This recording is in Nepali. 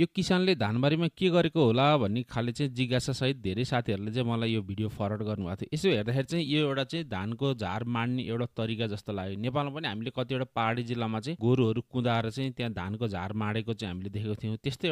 यो किसानले धानबारीमा के गरेको होला भन्ने खाले चाहिँ जिज्ञासासहित धेरै साथीहरूले चाहिँ मलाई यो भिडियो फरवर्ड गर्नुभएको थियो यसो हेर्दाखेरि चाहिँ यो एउटा चाहिँ धानको झार माड्ने एउटा तरिका जस्तो लाग्यो नेपालमा पनि हामीले कतिवटा पाहाडी जिल्लामा चाहिँ गोरुहरू कुदाएर चाहिँ त्यहाँ धानको झार माडेको चाहिँ हामीले देखेको थियौँ त्यस्तै